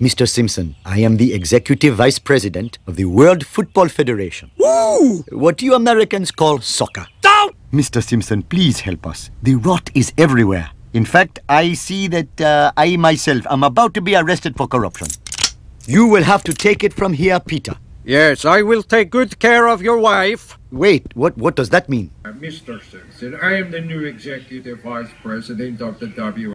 Mr. Simpson, I am the executive vice president of the World Football Federation. Woo! What you Americans call soccer. Down! Mr. Simpson, please help us. The rot is everywhere. In fact, I see that uh, I myself am about to be arrested for corruption. You will have to take it from here, Peter. Yes, I will take good care of your wife. Wait, what, what does that mean? Uh, Mr. Simpson, I am the new executive vice president of the W.